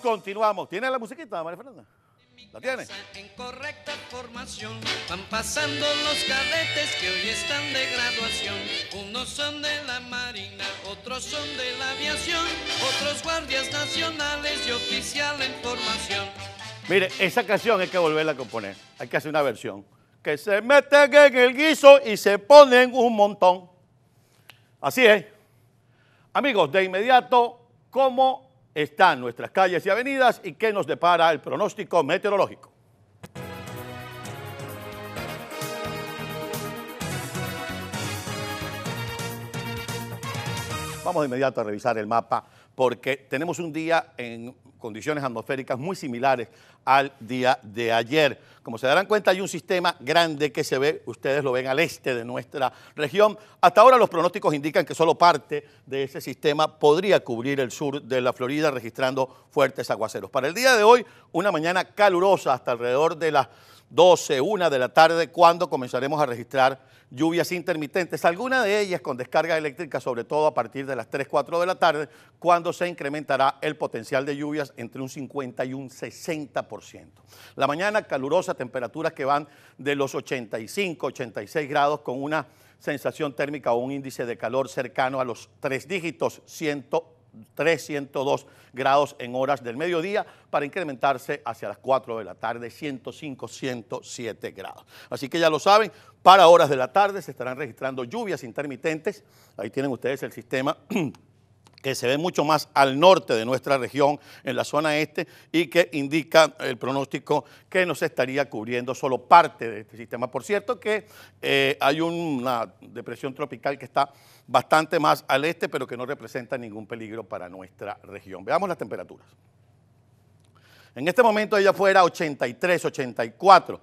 continuamos. ¿Tiene la musiquita, María Fernanda? ¿La tiene? En correcta formación van pasando los cadetes que hoy están de graduación. Unos son de la Marina, otros son de la aviación, otros guardias nacionales y oficial en formación. Mire, esa canción hay que volverla a componer. Hay que hacer una versión. Que se meten en el guiso y se ponen un montón. Así es. Amigos, de inmediato, ¿cómo están nuestras calles y avenidas y qué nos depara el pronóstico meteorológico. Vamos de inmediato a revisar el mapa porque tenemos un día en condiciones atmosféricas muy similares al día de ayer. Como se darán cuenta, hay un sistema grande que se ve, ustedes lo ven al este de nuestra región. Hasta ahora los pronósticos indican que solo parte de ese sistema podría cubrir el sur de la Florida registrando fuertes aguaceros. Para el día de hoy, una mañana calurosa hasta alrededor de las 12, 1 de la tarde, cuando comenzaremos a registrar lluvias intermitentes, algunas de ellas con descarga eléctrica, sobre todo a partir de las 3, 4 de la tarde, cuando se incrementará el potencial de lluvias entre un 50 y un 60%. La mañana calurosa, temperaturas que van de los 85, 86 grados con una sensación térmica o un índice de calor cercano a los tres dígitos, 101. 302 grados en horas del mediodía para incrementarse hacia las 4 de la tarde, 105, 107 grados. Así que ya lo saben, para horas de la tarde se estarán registrando lluvias intermitentes. Ahí tienen ustedes el sistema que se ve mucho más al norte de nuestra región, en la zona este, y que indica el pronóstico que nos estaría cubriendo solo parte de este sistema. Por cierto que eh, hay una depresión tropical que está bastante más al este, pero que no representa ningún peligro para nuestra región. Veamos las temperaturas. En este momento ella fuera 83, 84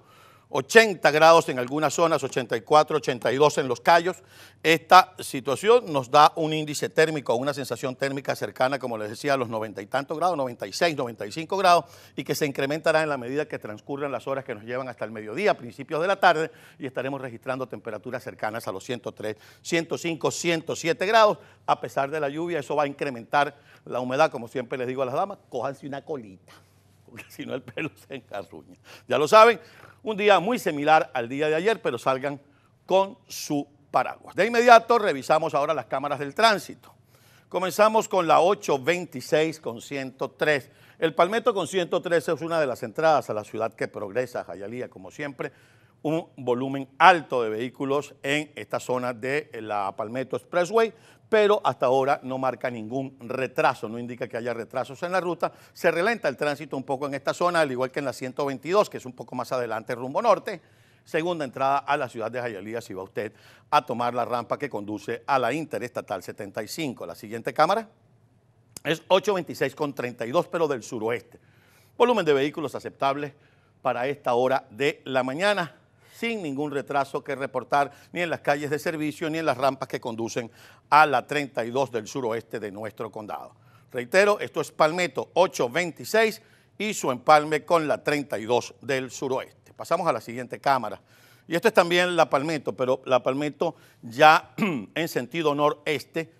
80 grados en algunas zonas, 84, 82 en los callos. Esta situación nos da un índice térmico, una sensación térmica cercana, como les decía, a los 90 y tantos grados, 96, 95 grados, y que se incrementará en la medida que transcurran las horas que nos llevan hasta el mediodía, principios de la tarde, y estaremos registrando temperaturas cercanas a los 103, 105, 107 grados. A pesar de la lluvia, eso va a incrementar la humedad, como siempre les digo a las damas, cójanse una colita si no el pelo se encarruña. Ya lo saben, un día muy similar al día de ayer, pero salgan con su paraguas. De inmediato revisamos ahora las cámaras del tránsito. Comenzamos con la 826 con 103. El Palmetto con 103 es una de las entradas a la ciudad que progresa, Jayalía, como siempre un volumen alto de vehículos en esta zona de la Palmetto Expressway, pero hasta ahora no marca ningún retraso, no indica que haya retrasos en la ruta. Se relenta el tránsito un poco en esta zona, al igual que en la 122, que es un poco más adelante rumbo norte. Segunda entrada a la ciudad de Jayalía si va usted a tomar la rampa que conduce a la Interestatal 75. La siguiente cámara es 826 con 32, pero del suroeste. Volumen de vehículos aceptable para esta hora de la mañana sin ningún retraso que reportar ni en las calles de servicio ni en las rampas que conducen a la 32 del suroeste de nuestro condado. Reitero, esto es Palmetto 826 y su empalme con la 32 del suroeste. Pasamos a la siguiente cámara. Y esto es también la Palmetto, pero la Palmetto ya en sentido noreste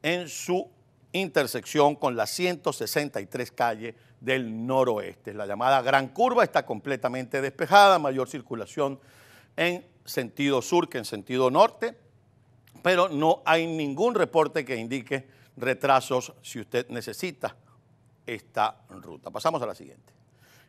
en su intersección con la 163 calle del noroeste. La llamada Gran Curva está completamente despejada, mayor circulación en sentido sur que en sentido norte, pero no hay ningún reporte que indique retrasos si usted necesita esta ruta. Pasamos a la siguiente.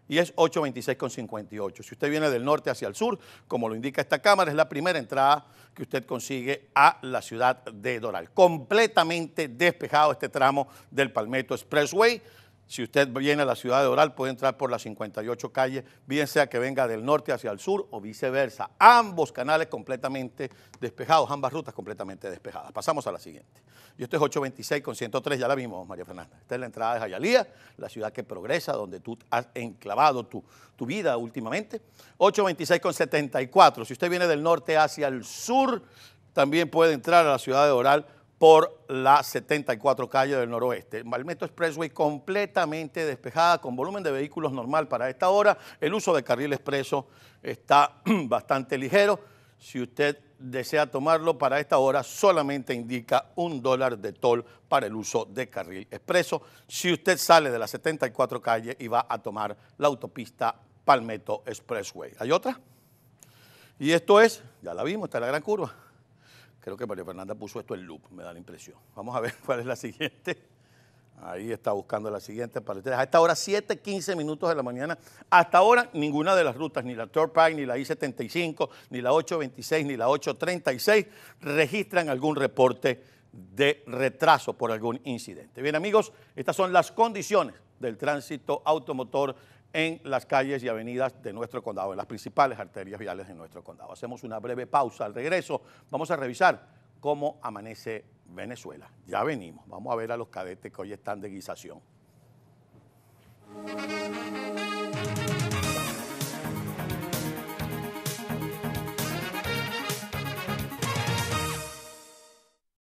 Y es con 826,58. Si usted viene del norte hacia el sur, como lo indica esta cámara, es la primera entrada que usted consigue a la ciudad de Doral. Completamente despejado este tramo del Palmetto Expressway si usted viene a la ciudad de Oral, puede entrar por las 58 calles, bien sea que venga del norte hacia el sur o viceversa. Ambos canales completamente despejados, ambas rutas completamente despejadas. Pasamos a la siguiente. Y esto es 826 con 103, ya la vimos, María Fernanda. Esta es la entrada de Jayalía, la ciudad que progresa, donde tú has enclavado tu, tu vida últimamente. 826 con 74. Si usted viene del norte hacia el sur, también puede entrar a la ciudad de Oral por la 74 calle del noroeste. ...Palmetto Expressway completamente despejada, con volumen de vehículos normal para esta hora. El uso de carril expreso está bastante ligero. Si usted desea tomarlo para esta hora, solamente indica un dólar de toll para el uso de carril expreso. Si usted sale de la 74 calle y va a tomar la autopista Palmetto Expressway. ¿Hay otra? Y esto es, ya la vimos, está la gran curva. Creo que María Fernanda puso esto en loop, me da la impresión. Vamos a ver cuál es la siguiente. Ahí está buscando la siguiente para ustedes. A esta hora, 7, 15 minutos de la mañana. Hasta ahora, ninguna de las rutas, ni la Turpike, ni la I-75, ni la 826, ni la 836, registran algún reporte de retraso por algún incidente. Bien, amigos, estas son las condiciones del tránsito automotor en las calles y avenidas de nuestro condado, en las principales arterias viales de nuestro condado. Hacemos una breve pausa. Al regreso vamos a revisar cómo amanece Venezuela. Ya venimos. Vamos a ver a los cadetes que hoy están de guisación.